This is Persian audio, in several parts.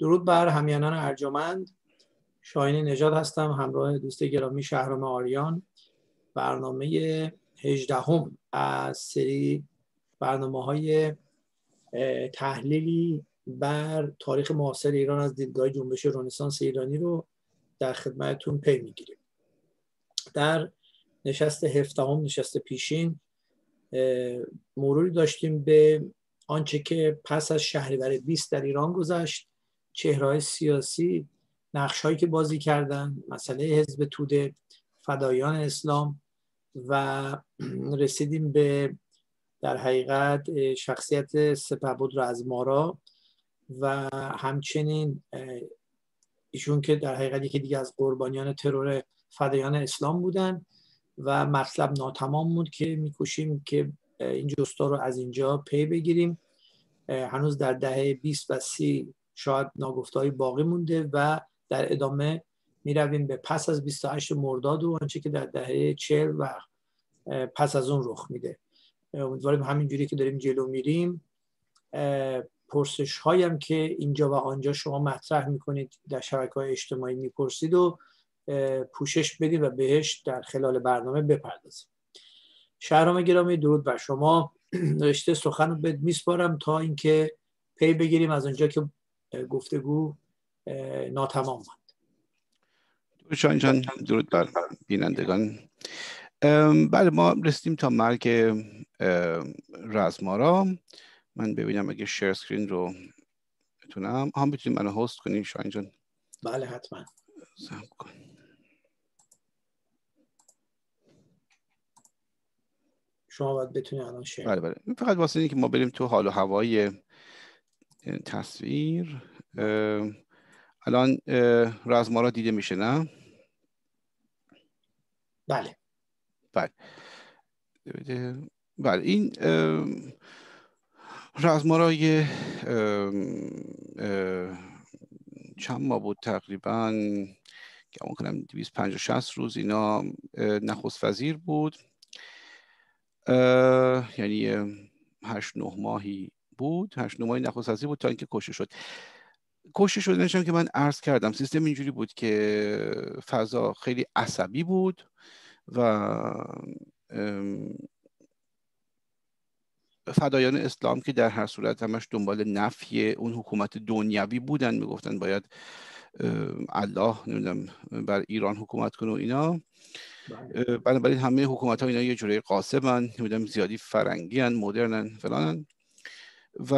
درود بر همیانان ارجمند شاهین نژاد هستم همراه دوست گرامی شهرام آریان برنامه هجدهم از سری برنامه های تحلیلی بر تاریخ معاصر ایران از دیدگاه جنبش رنسانس ایرانی رو در خدمتتون پی میگیریم در نشست هفدهم نشست پیشین مروری داشتیم به آنچه که پس از شهریور 20 در ایران گذشت چهرهای سیاسی هایی که بازی کردن مسئله حزب توده فدایان اسلام و رسیدیم به در حقیقت شخصیت سپهبد را از مارا و همچنین ایشون که در حقیقت یکی دیگه از قربانیان ترور فدایان اسلام بودن و مطلب ناتمام بود که میکوشیم که این جستا رو از اینجا پی بگیریم هنوز در دهه 20 و 30 شاید ناگفتهایی باقی مونده و در ادامه میرویم به پس از 28 مرداد و آنچه که در دهه 40 و پس از اون رخ میده امیدواریم جوری که داریم جلو میریم پرسش هایم که اینجا و آنجا شما مطرح میکنید در شبکه های اجتماعی میپرسید و پوشش بدید و بهش در خلال برنامه بپردازیم شهرام گرامی درود بر شما رشته سخن رو میسپارم تا اینکه پی بگیریم از آنجا که گفتگو ناتمام ماند شان جان درود بر بینندگان بله ما رسیدیم تا مرگ رزمارا من ببینم اگه شیر سکرین رو بتونم هم بتونیم منو هست کنی شاین جان بله حتما سم کن شما باید بتونید الان شیر بله بله فقط واسه که ما بریم تو حال و هوای تصویر الان رزمارا دیده میشه نه بله بله بله این یه چند ماه بود تقریبا گمان کنم و روز اینا نخست وزیر بود یعنی هشت نه ماهی بود هشت نمای نخست بود تا اینکه کشته شد کشته شد که من عرض کردم سیستم اینجوری بود که فضا خیلی عصبی بود و فدایان اسلام که در هر صورت همش دنبال نفی اون حکومت دنیوی بودن میگفتن باید الله نمیدونم بر ایران حکومت کنه و اینا بله. بنابراین همه حکومت ها اینا یه جوره قاسبن نمیدونم زیادی فرنگی هن فلان فلانن و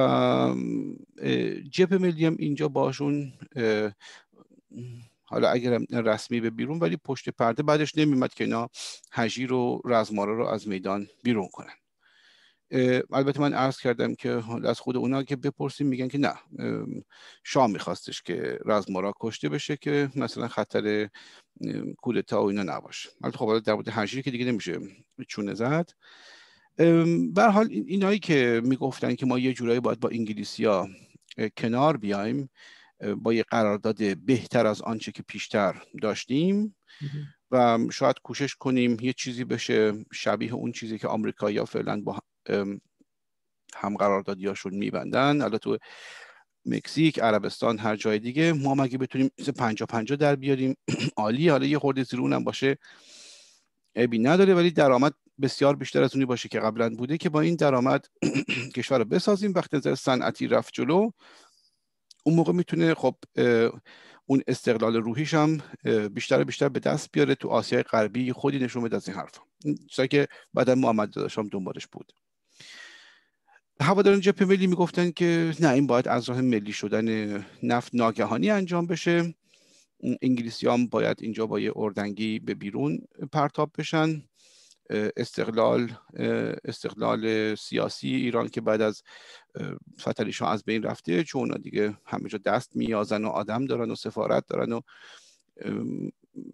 جپ ملی هم اینجا باشون حالا اگر رسمی به بیرون ولی پشت پرده بعدش نمیمد که اینا هجیر و رزماره رو از میدان بیرون کنن البته من عرض کردم که از خود اونا که بپرسیم میگن که نه شاه میخواستش که رزمارا کشته بشه که مثلا خطر کودتا و اینا نباشه البته خب در مورد هجیر که دیگه نمیشه چونه زد به حال اینایی که میگفتن که ما یه جورایی باید با انگلیسیا کنار بیایم با یه قرارداد بهتر از آنچه که پیشتر داشتیم و شاید کوشش کنیم یه چیزی بشه شبیه اون چیزی که آمریکایی‌ها فعلا با هم قراردادیاشون میبندن حالا تو مکزیک عربستان هر جای دیگه ما هم بتونیم 50 50 در بیاریم عالی حالا یه خورده زیر هم باشه ابی نداره ولی درآمد بسیار بیشتر از اونی باشه که قبلا بوده که با این درآمد کشور رو بسازیم وقتی نظر صنعتی رفت جلو اون موقع میتونه خب اون استقلال روحیش هم بیشتر بیشتر به دست بیاره تو آسیای غربی خودی نشون بده از این حرف چیزی که بعد محمد هم دنبالش بود هواداران جبهه ملی میگفتن که نه این باید از راه ملی شدن نفت ناگهانی انجام بشه انگلیسی هم باید اینجا با یه اردنگی به بیرون پرتاب بشن استقلال استقلال سیاسی ایران که بعد از فتح از بین رفته چون اونا دیگه همه جا دست میازن و آدم دارن و سفارت دارن و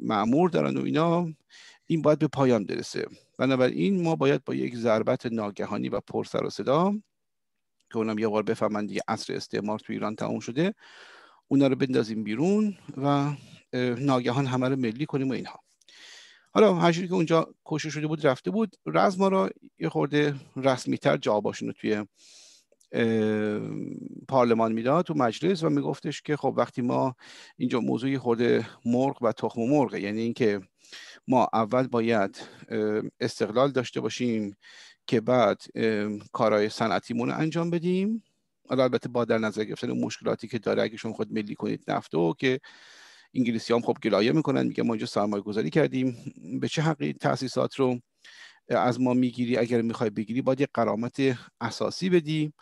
معمور دارن و اینا این باید به پایان درسه بنابراین ما باید با یک ضربت ناگهانی و پر سر و صدا که اونم یه بار بفهمن دیگه عصر استعمار تو ایران تموم شده اونا رو بندازیم بیرون و ناگهان همه رو ملی کنیم و اینها حالا هرچی که اونجا کوشش شده بود رفته بود ما را یه خورده رسمیتر جا رو توی پارلمان میداد تو مجلس و میگفتش که خب وقتی ما اینجا موضوعی خورده مرغ و تخم مرغه یعنی اینکه ما اول باید استقلال داشته باشیم که بعد کارهای صنعتیمون رو انجام بدیم البته با در نظر گرفتن مشکلاتی که داره اگه شما خود ملی کنید نفتو که انگلیسی هم خب گلایه میکنن میگن ما اینجا سرمایه گذاری کردیم به چه حقی تاسیسات رو از ما میگیری اگر میخوای بگیری باید یه قرامت اساسی بدی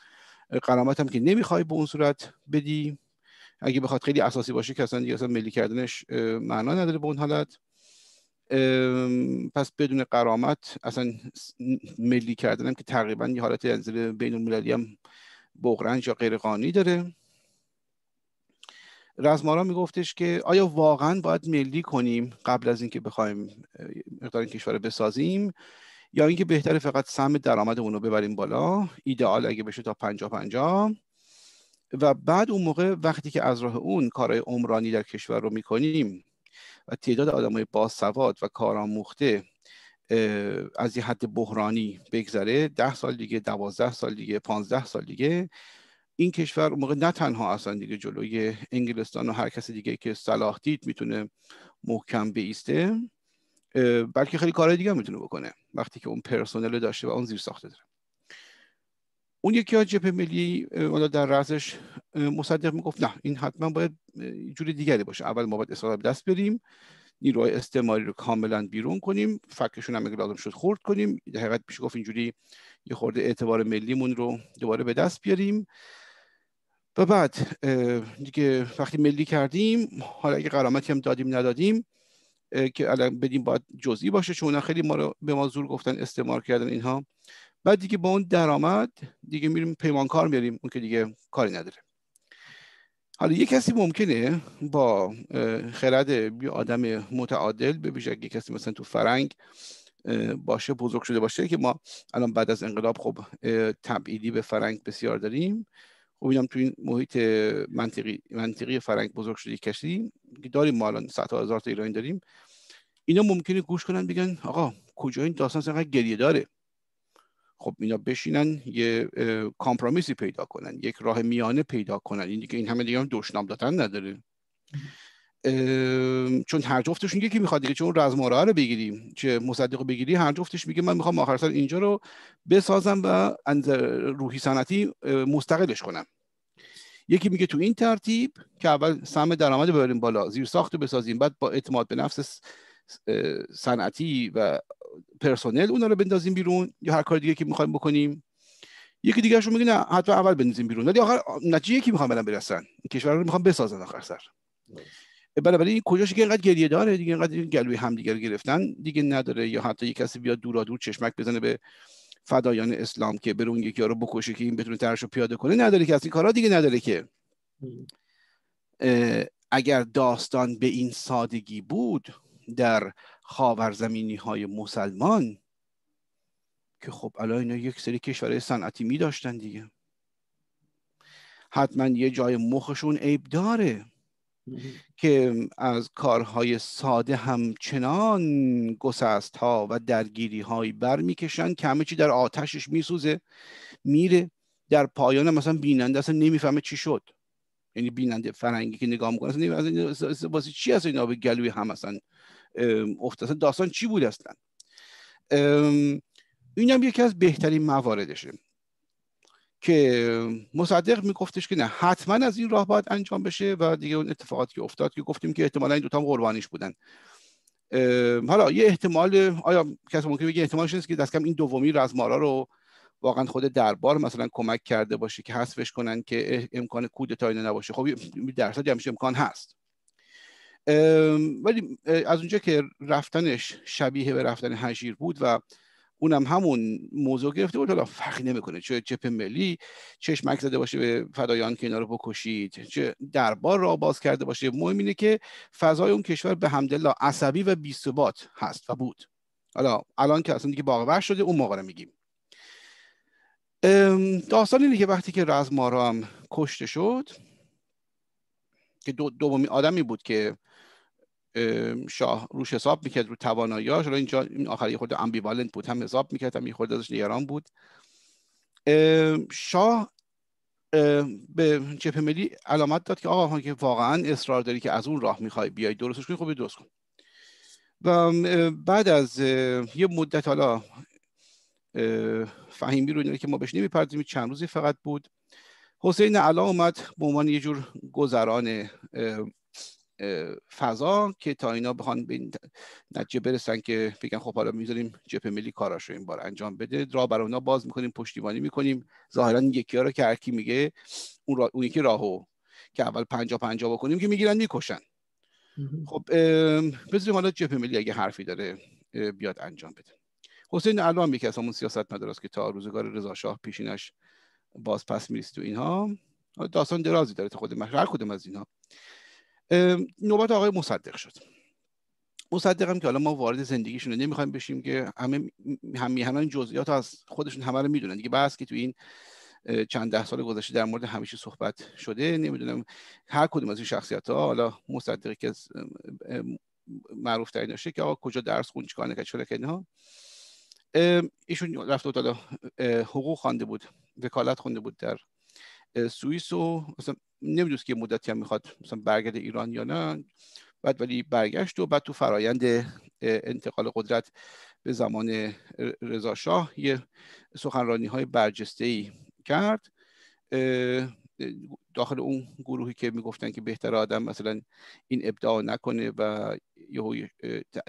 قرامت هم که نمیخوای به اون صورت بدی اگه بخواد خیلی اساسی باشه که اصلا ملی کردنش معنا نداره به اون حالت پس بدون قرامت اصلا ملی کردنم که تقریبا یه حالت انزل بین المللی هم بغرنج یا غیر داره رزمارا میگفتش که آیا واقعا باید ملی کنیم قبل از اینکه بخوایم مقدار این کشور بسازیم یا اینکه بهتره فقط سهم درآمد اونو ببریم بالا ایدئال اگه بشه تا 50 50 و بعد اون موقع وقتی که از راه اون کارهای عمرانی در کشور رو میکنیم و تعداد های باسواد و کارآموخته از یه حد بحرانی بگذره ده سال دیگه دوازده سال دیگه پانزده سال دیگه این کشور اون موقع نه تنها اصلا دیگه جلوی انگلستان و هر کس دیگه که صلاح دید میتونه محکم بیسته بلکه خیلی کارهای دیگه میتونه بکنه وقتی که اون پرسنل داشته و اون زیر ساخته داره اون یکی از جبهه ملی در رأسش مصدق میگفت نه این حتما باید جور دیگری باشه اول ما باید اصلاح به دست بریم نیروهای استعماری رو کاملا بیرون کنیم فکشون هم اگه لازم شد خورد کنیم در حقیقت پیش گفت اینجوری یه خورده اعتبار ملیمون رو دوباره به دست بیاریم و بعد دیگه وقتی ملی کردیم حالا اگه قرامتی هم دادیم ندادیم که الان بدیم باید جزئی باشه چون خیلی ما رو به ما زور گفتن استعمار کردن اینها بعد دیگه با اون درآمد دیگه میریم پیمانکار میاریم اون که دیگه کاری نداره حالا یه کسی ممکنه با خرد یه آدم متعادل به ویژه کسی مثلا تو فرنگ باشه بزرگ شده باشه که ما الان بعد از انقلاب خب تبعیدی به فرنگ بسیار داریم و خب، اینم تو این محیط منطقی منطقی فرنگ بزرگ شدی کشتی داریم ما الان صدها هزار تا ایرانی داریم اینا ممکنه گوش کنن بگن آقا کجا این داستان اینقدر گریه داره خب اینا بشینن یه کامپرومیسی پیدا کنن یک راه میانه پیدا کنن این دیگه این همه دیگه هم دشنام دادن نداره چون هر جفتشون یکی میخواد دیگه چون رزماره رو بگیریم، چه مصدق رو بگیری هر جفتش میگه من میخوام آخر سر اینجا رو بسازم و روحی صنعتی مستقلش کنم یکی میگه تو این ترتیب که اول سهم درآمد ببریم بالا زیر ساخت رو بسازیم بعد با اعتماد به نفس صنعتی و پرسنل اونا رو بندازیم بیرون یا هر کار دیگه که میخوایم بکنیم یکی دیگه میگه نه حتی اول بندازیم بیرون ولی آخر نتیجه یکی میخوام برن برسن کشور رو میخوام بسازن آخر سر بنابراین این کجاش که اینقدر گریه داره دیگه اینقدر گلوی همدیگر گرفتن دیگه نداره یا حتی یه کسی بیاد دورا دور چشمک بزنه به فدایان اسلام که بر اون یکی رو بکشه که این بتونه رو پیاده کنه نداره که از کارا دیگه نداره که اگر داستان به این سادگی بود در خاورزمینی های مسلمان که خب الان اینا یک سری کشورهای صنعتی می داشتن دیگه حتما یه جای مخشون عیب داره که از کارهای ساده همچنان گسست ها و درگیری هایی برمیکشن که همه چی در آتشش میسوزه میره در پایان مثلا بیننده اصلا نمیفهمه چی شد یعنی بیننده فرنگی که نگاه میکنه اصلا واسه چی هست اینا به گلوی هم اصلا افت اصلا داستان چی بود اصلا هم یکی از بهترین مواردشه که مصدق میگفتش که نه حتما از این راه باید انجام بشه و دیگه اون اتفاقاتی که افتاد که گفتیم که احتمالا این دوتا هم قربانیش بودن حالا یه احتمال آیا کسی ممکن بگه احتمالش نیست که دست کم این دومی رزمارا از رو واقعا خود دربار مثلا کمک کرده باشه که حذفش کنن که امکان کودتا اینه نباشه خب درصد همیشه امکان هست ولی از اونجا که رفتنش شبیه به رفتن هجیر بود و اونم همون موضوع گرفته بود حالا فرقی نمیکنه چه چپ ملی چشمک زده باشه به فدایان که اینا رو بکشید چه دربار را باز کرده باشه مهم اینه که فضای اون کشور به حمدالله عصبی و بیثبات هست و بود حالا الان که اصلا دیگه باغ شده اون موقع رو میگیم داستان اینه که وقتی که رزمارام کشته شد که دو آدمی بود که شاه روش حساب میکرد رو تواناییاش رو اینجا این آخری خود امبیوالنت بود هم حساب میکرد هم خود ازش نگران بود شاه به چپ ملی علامت داد که آقا که واقعا اصرار داری که از اون راه میخوای بیای درستش کنی خب درست کن و بعد از یه مدت حالا فهیمی رو که ما بهش نمیپردیم چند روزی فقط بود حسین علا اومد به عنوان یه جور گذران فضا که تا اینا بخوان به نتیجه برسن که بگن خب حالا میذاریم جپ ملی کاراش رو این بار انجام بده را برای اونا باز میکنیم پشتیبانی میکنیم ظاهرا یکی ها رو که هرکی میگه اون, را... اون یکی راهو که اول پنجا پنجا بکنیم که میگیرن میکشن خب بذاریم حالا جپ ملی اگه حرفی داره بیاد انجام بده حسین علام یکی از همون سیاست مدارست که تا روزگار رضا شاه پیشینش باز پس میریست تو اینها داستان درازی داره تا خود هر کدوم از اینها نوبت آقای مصدق شد مصدقم که حالا ما وارد زندگیشون نمیخوایم بشیم که همه همیهنان جزئیات از خودشون همه رو میدونن دیگه بس که تو این چند ده سال گذشته در مورد همیشه صحبت شده نمیدونم هر کدوم از این شخصیت ها حالا مصدقی که معروف ترین که آقا کجا درس خون چیکار نکرد چرا ایشون رفته بود حقوق خوانده بود وکالت خونده بود در سوئیس و مثلا نمیدونست که مدتی هم میخواد مثلا برگرد ایران یا نه بعد ولی برگشت و بعد تو فرایند انتقال قدرت به زمان رضا شاه یه سخنرانی های برجسته ای کرد داخل اون گروهی که میگفتن که بهتر آدم مثلا این ابداع نکنه و یه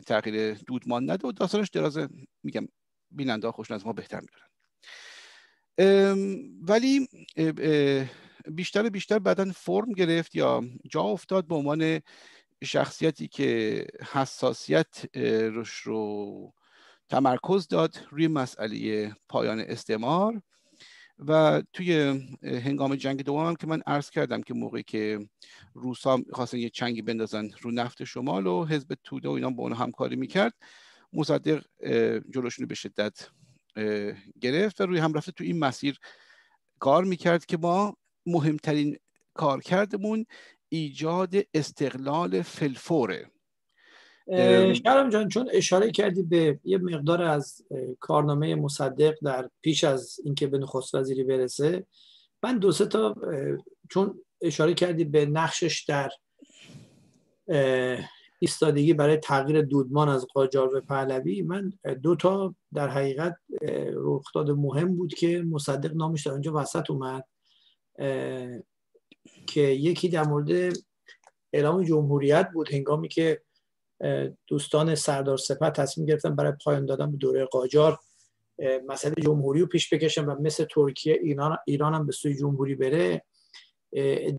تغییر دودمان نده و داستانش درازه میگم بیننده خوش از ما بهتر میدونن ولی بیشتر و بیشتر بعدا فرم گرفت یا جا افتاد به عنوان شخصیتی که حساسیت روش رو تمرکز داد روی مسئله پایان استعمار و توی هنگام جنگ دوم هم که من عرض کردم که موقعی که روسا خواستن یه چنگی بندازن رو نفت شمال و حزب توده و اینا با اون همکاری میکرد مصدق جلوشون به شدت گرفت و روی هم رفته تو این مسیر کار میکرد که ما مهمترین کارکردمون ایجاد استقلال فلفوره شرم جان چون اشاره کردی به یه مقدار از کارنامه مصدق در پیش از اینکه به نخست وزیری برسه من دو سه تا چون اشاره کردی به نقشش در ایستادگی برای تغییر دودمان از قاجار به پهلوی من دو تا در حقیقت رخداد مهم بود که مصدق نامش در اونجا وسط اومد که یکی در مورد اعلام جمهوریت بود هنگامی که دوستان سردار سپه تصمیم گرفتن برای پایان دادن به دوره قاجار مسئله جمهوری رو پیش بکشن و مثل ترکیه ایران, ایران هم به سوی جمهوری بره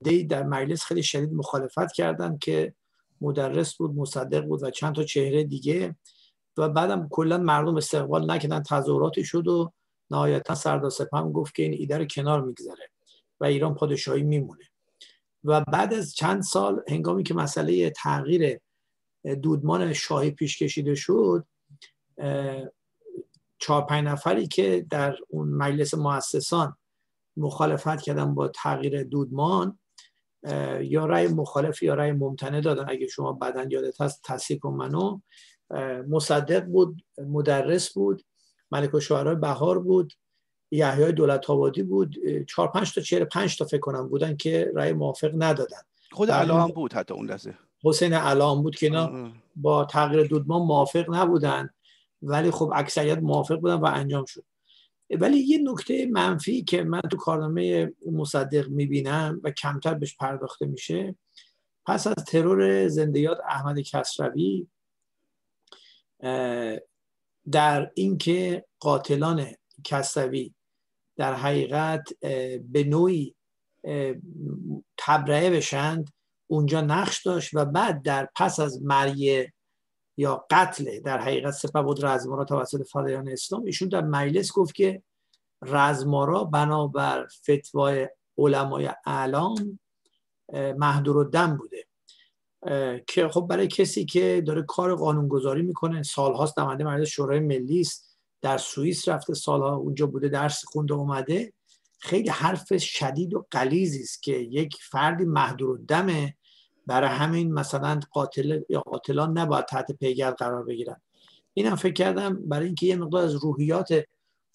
دی در مجلس خیلی شدید مخالفت کردن که مدرس بود مصدق بود و چند تا چهره دیگه و بعدم کلا مردم استقبال نکردن تظاهراتی شد و نهایتا سردار سپه هم گفت که این ایده رو کنار میگذاره و ایران پادشاهی میمونه و بعد از چند سال هنگامی که مسئله تغییر دودمان شاهی پیش کشیده شد چهار پنج نفری که در اون مجلس مؤسسان مخالفت کردن با تغییر دودمان یا رأی مخالف یا رأی ممتنه دادن اگه شما بدن یادت هست تصدیق منو مصدق بود مدرس بود ملک و بهار بود یحیای دولت آبادی بود چهار پنج تا چهره پنج تا فکر کنم بودن که رای موافق ندادن خود علام بود حتی اون لحظه حسین علام بود که اینا با تغییر دودمان موافق نبودن ولی خب اکثریت موافق بودن و انجام شد ولی یه نکته منفی که من تو کارنامه مصدق میبینم و کمتر بهش پرداخته میشه پس از ترور زندیات احمد کسروی در اینکه قاتلان کسروی در حقیقت به نوعی تبرعه بشند اونجا نقش داشت و بعد در پس از مرگ یا قتل در حقیقت سپه بود رزمارا توسط فدایان اسلام ایشون در مجلس گفت که رزمارا بنابر فتوای علمای اعلام محدور و دم بوده که خب برای کسی که داره کار قانونگذاری میکنه سالهاست نماینده مجلس شورای ملی است در سوئیس رفته سالها اونجا بوده درس خونده اومده خیلی حرف شدید و قلیزی است که یک فردی محدور دمه برای همین مثلا قاتل یا قاتلان نباید تحت پیگرد قرار بگیرن اینم فکر کردم برای اینکه یه مقدار از روحیات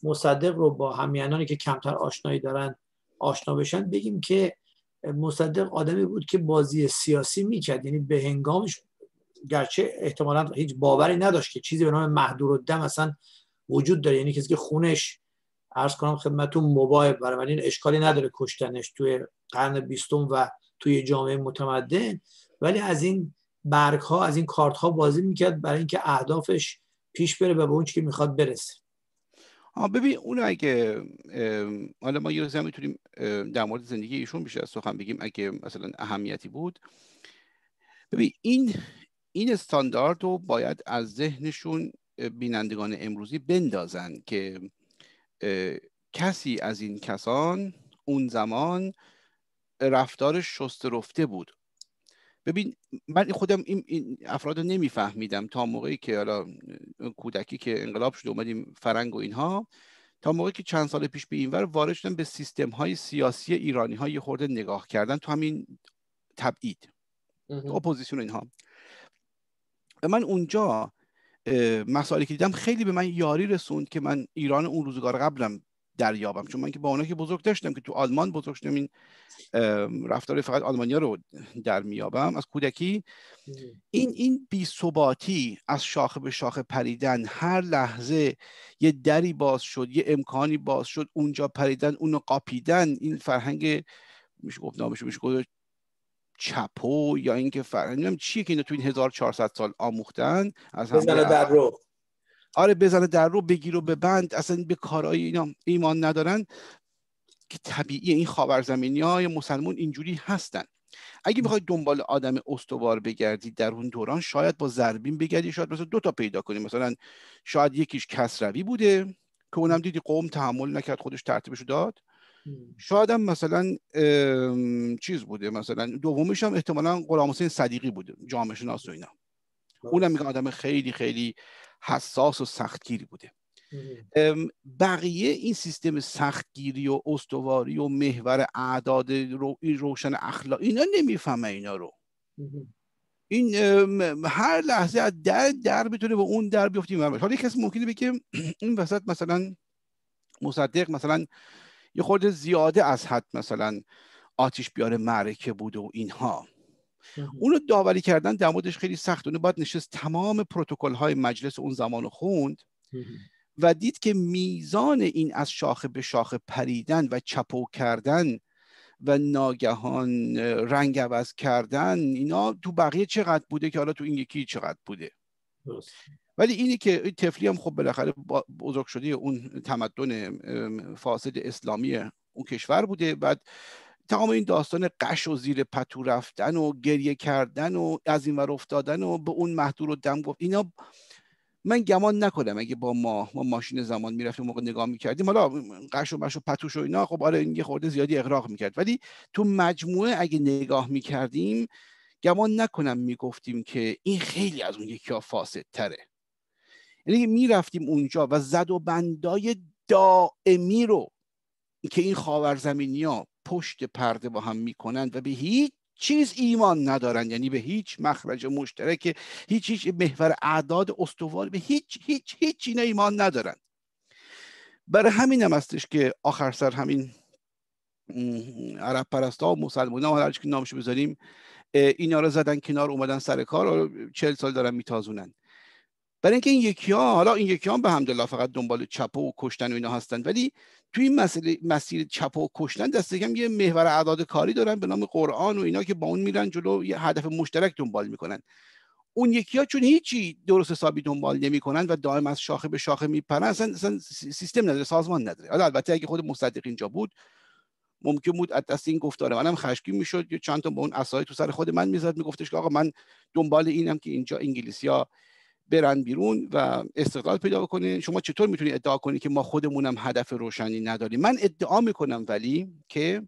مصدق رو با همیانانی که کمتر آشنایی دارن آشنا بشن بگیم که مصدق آدمی بود که بازی سیاسی میکرد یعنی به هنگامش گرچه احتمالا هیچ باوری نداشت که چیزی به نام محدور دم اصلا وجود داره یعنی کسی که خونش عرض کنم خدمتون مباه برای این اشکالی نداره کشتنش توی قرن بیستم و توی جامعه متمدن ولی از این برگ ها از این کارت ها بازی میکرد برای اینکه اهدافش پیش بره و به اون که میخواد برسه ببین اون اگه حالا ما یه میتونیم در مورد زندگی ایشون بیشتر سخن بگیم اگه مثلا اهمیتی بود ببین این این استاندارد رو باید از ذهنشون بینندگان امروزی بندازن که کسی از این کسان اون زمان رفتار شست رفته بود ببین من خودم این, افراد رو نمیفهمیدم تا موقعی که حالا کودکی که انقلاب شده اومدیم فرنگ و اینها تا موقعی که چند سال پیش به اینور وارد شدن به سیستم های سیاسی ایرانی های خورده نگاه کردن تو همین تبعید اپوزیسیون اینها من اونجا مسائلی که دیدم خیلی به من یاری رسوند که من ایران اون روزگار قبلم دریابم چون من که با اونا که بزرگ داشتم که تو آلمان بزرگ شدم این رفتار فقط آلمانیا رو در میابم از کودکی این این بی ثباتی از شاخه به شاخه پریدن هر لحظه یه دری باز شد یه امکانی باز شد اونجا پریدن اونو قاپیدن این فرهنگ میشه گفت نامش میشه چپو یا اینکه نمیدونم چیه که اینا تو این 1400 سال آموختن از هم بزنه در رو آره بزنه در رو بگیر و ببند اصلا به کارهای اینا ایمان ندارن که طبیعی این خاورزمینی های مسلمون اینجوری هستن اگه میخواید دنبال آدم استوار بگردی در اون دوران شاید با زربین بگردی شاید مثلا دو تا پیدا کنیم مثلا شاید یکیش کسروی بوده که اونم دیدی قوم تحمل نکرد خودش ترتیبشو داد شاید هم مثلا چیز بوده مثلا دومیش هم احتمالا غلام حسین صدیقی بوده جامعه شناس و اینا اونم میگه آدم خیلی خیلی حساس و سختگیری بوده بقیه این سیستم سختگیری و استواری و محور اعداد رو این روشن اخلاق اینا نمیفهمه اینا رو این هر لحظه از در در بتونه به اون در بیفتیم حالا کسی ممکنه بگه این وسط مثلا مصدق مثلا یه خورده زیاده از حد مثلا آتیش بیاره معرکه بود و اینها اونو داوری کردن در موردش خیلی سخت اونو باید نشست تمام پروتکل های مجلس اون زمان رو خوند و دید که میزان این از شاخه به شاخه پریدن و چپو کردن و ناگهان رنگ عوض کردن اینا تو بقیه چقدر بوده که حالا تو این یکی چقدر بوده ولی اینی که تفلی هم خب بالاخره بزرگ شده اون تمدن فاسد اسلامی اون کشور بوده بعد تمام این داستان قش و زیر پتو رفتن و گریه کردن و از این ور افتادن و به اون محدور و دم گفت اینا من گمان نکنم اگه با ما ما ماشین زمان میرفتیم موقع نگاه میکردیم حالا قش و مش و پتوش و اینا خب آره این یه خورده زیادی اغراق میکرد ولی تو مجموعه اگه نگاه میکردیم گمان نکنم میگفتیم که این خیلی از اون یکی ها تره یعنی میرفتیم اونجا و زد و بندای دائمی رو که این خاورزمینی ها پشت پرده با هم میکنند و به هیچ چیز ایمان ندارند یعنی به هیچ مخرج مشترک هیچ هیچ محور اعداد استوار به هیچ هیچ هیچ اینا ایمان ندارند برای همین هم هستش که آخر سر همین عرب پرستا و مسلمان ها هرچی که نامشو بذاریم اینا رو زدن کنار اومدن سر کار و چل سال دارن میتازونن برای اینکه این یکی ها حالا این یکی ها به حمدالله فقط دنبال چپ و کشتن و اینا هستن ولی توی این مسئله مسیر چپ و کشتن دست کم یه محور اعداد کاری دارن به نام قرآن و اینا که با اون میرن جلو یه هدف مشترک دنبال میکنن اون یکی ها چون هیچی درست حسابی دنبال نمیکنن و دائم از شاخه به شاخه میپرن اصلا, سیستم نداره سازمان نداره حالا البته اگه خود مصدق اینجا بود ممکن بود از دست این گفتاره منم خشکی میشد یا چند تا با اون اسای تو سر خود من میزد میگفتش که آقا من دنبال اینم که اینجا انگلیسی برن بیرون و استقلال پیدا بکنه شما چطور میتونید ادعا کنید که ما خودمونم هدف روشنی نداریم من ادعا میکنم ولی که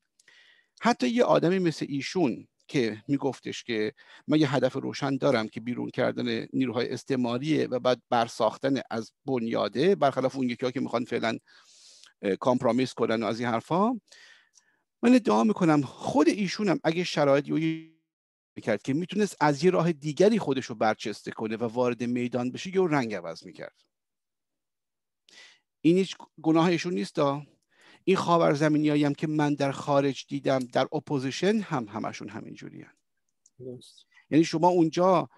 حتی یه آدمی مثل ایشون که میگفتش که من یه هدف روشن دارم که بیرون کردن نیروهای استعماریه و بعد برساختن از بنیاده برخلاف اون یکی ها که میخوان فعلا کامپرومیس کنن و از این حرفا من ادعا میکنم خود ایشونم اگه شرایطی میکرد که میتونست از یه راه دیگری خودش رو برچسته کنه و وارد میدان بشه یا رنگ عوض میکرد این هیچ گناهشون نیست دا. این خاور زمینی هم که من در خارج دیدم در اپوزیشن هم همشون همین جوری یعنی شما اونجا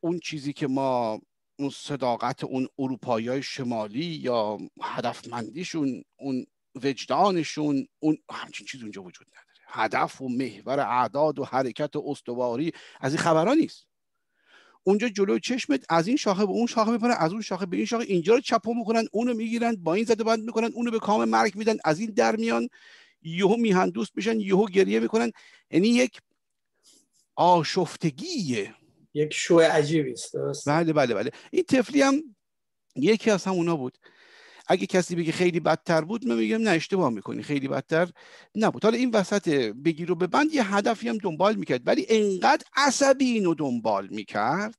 اون چیزی که ما اون صداقت اون اروپایی شمالی یا هدفمندیشون اون وجدانشون اون همچین چیز اونجا وجود نداره هدف و محور اعداد و حرکت و استواری از این خبرها نیست اونجا جلو چشمت از این شاخه به اون شاخه بپرن از اون شاخه به این شاخه اینجا رو چپو میکنن اونو میگیرن با این زده بند میکنن اونو به کام مرک میدن از این در میان یهو میهن دوست میشن یهو گریه میکنن یعنی یک آشفتگیه یک شو عجیبی است بله بله بله این تفلی هم یکی از اونا بود اگه کسی بگه خیلی بدتر بود من میگم نه اشتباه میکنی خیلی بدتر نبود حالا این وسط بگیر رو بند یه هدفی هم دنبال میکرد ولی انقدر عصبی اینو دنبال میکرد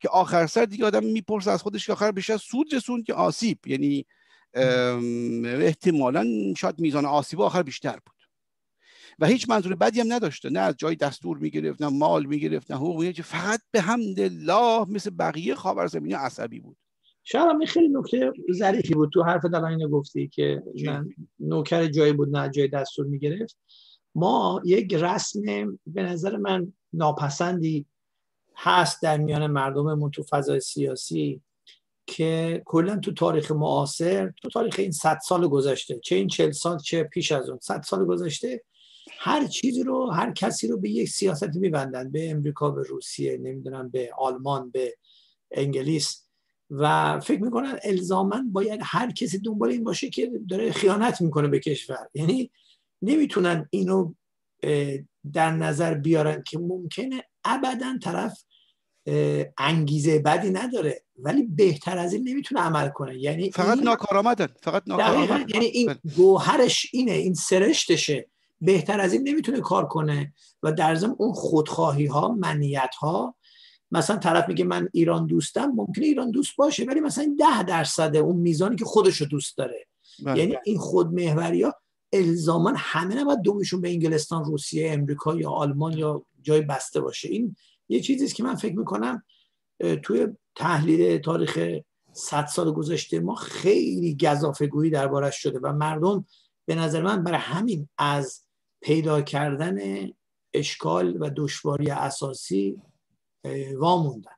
که آخر سر دیگه آدم میپرس از خودش که آخر بیشتر سود رسوند که آسیب یعنی احتمالا شاید میزان آسیب آخر بیشتر بود و هیچ منظور بدی هم نداشته نه از جای دستور میگرفت نه مال میگرفت نه حقوق فقط به حمد مثل بقیه خاورزمینی عصبی بود شهرام خیلی نکته ظریفی بود تو حرف در گفتی که نوکر جایی بود نه جای دستور میگرفت ما یک رسم به نظر من ناپسندی هست در میان مردممون تو فضای سیاسی که کلا تو تاریخ معاصر تو تاریخ این 100 سال گذشته چه این چل سال چه پیش از اون 100 سال گذشته هر چیزی رو هر کسی رو به یک سیاستی میبندن به امریکا به روسیه نمیدونم به آلمان به انگلیس و فکر میکنن الزاما باید هر کسی دنبال این باشه که داره خیانت میکنه به کشور یعنی نمیتونن اینو در نظر بیارن که ممکنه ابدا طرف انگیزه بدی نداره ولی بهتر از این نمیتونه عمل کنه یعنی فقط ناکارآمدن فقط ناکارآمدن یعنی این بله. گوهرش اینه این سرشتشه بهتر از این نمیتونه کار کنه و در ضمن اون خودخواهی ها منیت ها مثلا طرف میگه من ایران دوستم ممکنه ایران دوست باشه ولی مثلا ده درصد اون میزانی که خودشو دوست داره بله. یعنی این خودمهوری ها الزاما همه نباید دومشون به انگلستان روسیه امریکا یا آلمان یا جای بسته باشه این یه چیزیست که من فکر میکنم توی تحلیل تاریخ 100 سال گذشته ما خیلی گذافگویی دربارش شده و مردم به نظر من برای همین از پیدا کردن اشکال و دشواری اساسی واموندن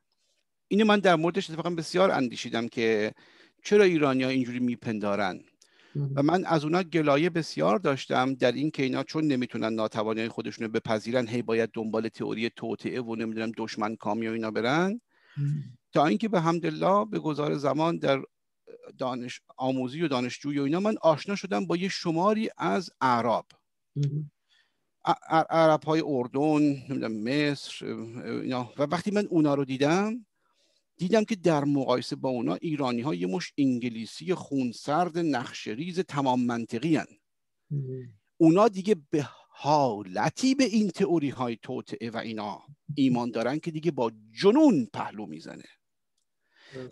اینو من در موردش اتفاقا بسیار اندیشیدم که چرا ایرانیا اینجوری میپندارن و من از اونا گلایه بسیار داشتم در این که اینا چون نمیتونن ناتوانی خودشون رو بپذیرن هی باید دنبال تئوری توطعه و نمیدونم دشمن کامی و اینا برن تا اینکه به همدلله به گذار زمان در دانش آموزی و دانشجویی و اینا من آشنا شدم با یه شماری از اعراب عرب های اردن نمیدونم مصر اینا و وقتی من اونا رو دیدم دیدم که در مقایسه با اونا ایرانی ها یه مش انگلیسی خونسرد نخشریز تمام منطقی هن. اونا دیگه به حالتی به این تئوری های توطعه و اینا ایمان دارن که دیگه با جنون پهلو میزنه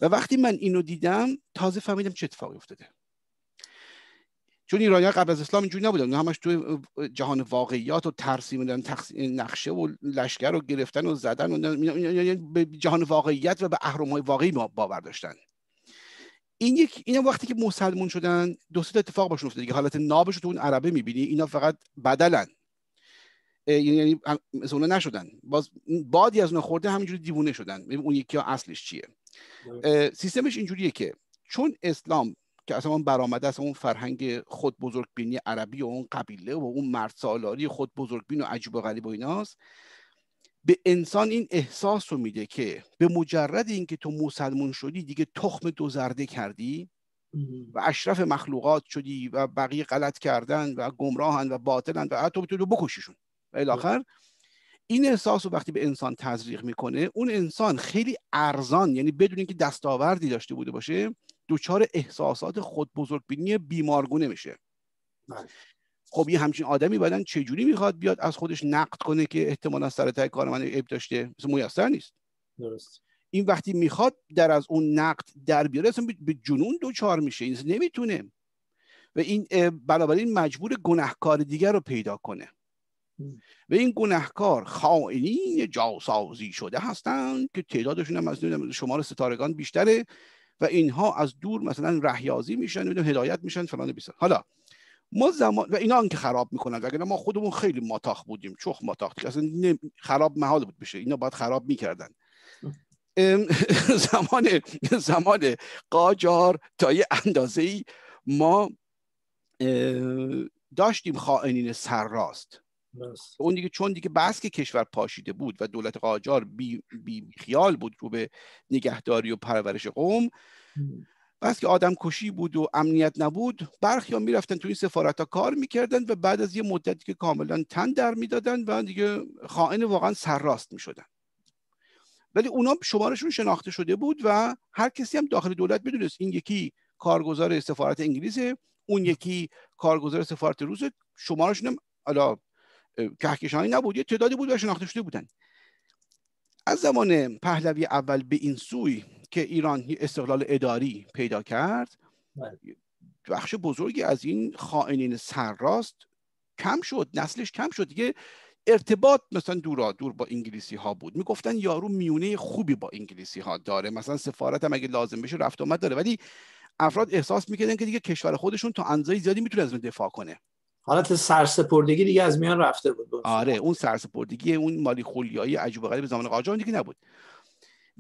و وقتی من اینو دیدم تازه فهمیدم چه اتفاقی افتاده چون ایرانی قبل از اسلام اینجوری نبودن همش تو جهان واقعیات و ترسیم نقشه و لشکر رو گرفتن و زدن و یعنی به جهان واقعیت و به های واقعی باور داشتن این یک اینا وقتی که مسلمون شدن دو سه اتفاق باشون افتاد دیگه حالت نابش تو اون عربه میبینی اینا فقط بدلن یعنی, یعنی مثل اونا نشدن باز بادی از اون خورده همینجوری دیوونه شدن اون یکی ها اصلش چیه سیستمش اینجوریه که چون اسلام که اصلا اون برآمده از اون فرهنگ خود بزرگبینی عربی و اون قبیله و اون مرد سالاری خود بزرگبین و عجیب و غریب و ایناست به انسان این احساس رو میده که به مجرد اینکه تو مسلمون شدی دیگه تخم دو زرده کردی و اشرف مخلوقات شدی و بقیه غلط کردن و گمراهن و باطلن و تو تو بکشیشون و الاخر این احساس رو وقتی به انسان تزریق میکنه اون انسان خیلی ارزان یعنی بدون اینکه دستاوردی داشته بوده باشه دچار احساسات خود بزرگ بزرگبینی بیمارگونه میشه بله. خب یه همچین آدمی بعدا چجوری میخواد بیاد از خودش نقد کنه که احتمالا سر تای کار من عیب داشته مثل مویستر نیست درست این وقتی میخواد در از اون نقد در بیاره اصلا به جنون دوچار میشه این نمیتونه و این بنابراین مجبور گناهکار دیگر رو پیدا کنه و این گناهکار خائنین جاسازی شده هستند که تعدادشون هم از شمار ستارگان بیشتره و اینها از دور مثلا رهیازی میشن نمیدونم هدایت میشن فلان بیسن حالا ما زمان و اینا که خراب میکنن وگرنه ما خودمون خیلی ماتاخ بودیم چخ ماتاخ اصلا خراب محال بود بشه اینا باید خراب میکردن زمان زمان قاجار تا یه اندازه ای ما داشتیم خائنین سرراست بس. اون دیگه چون دیگه بس که کشور پاشیده بود و دولت قاجار بی, خیال بود رو به نگهداری و پرورش قوم بس که آدم کشی بود و امنیت نبود برخی ها میرفتن تو این سفارت ها کار میکردن و بعد از یه مدت که کاملا تن در میدادن و دیگه خائن واقعا سرراست میشدن ولی اونا شمارشون شناخته شده بود و هر کسی هم داخل دولت میدونست این یکی کارگزار سفارت انگلیسه اون یکی کارگزار سفارت روسه شمارشون هم کهکشانی نبود یه تعدادی بود و شناخته شده بودن از زمان پهلوی اول به این سوی که ایران استقلال اداری پیدا کرد بله. بخش بزرگی از این خائنین سرراست کم شد نسلش کم شد دیگه ارتباط مثلا دورا دور با انگلیسی ها بود میگفتن یارو میونه خوبی با انگلیسی ها داره مثلا سفارت هم اگه لازم بشه رفت آمد داره ولی افراد احساس میکردن که دیگه کشور خودشون تا انزای زیادی میتونه از دفاع کنه حالت سرسپردگی دیگه از میان رفته بود آره اون سرسپردگی اون مالی خولیایی عجب غریب زمان قاجار دیگه نبود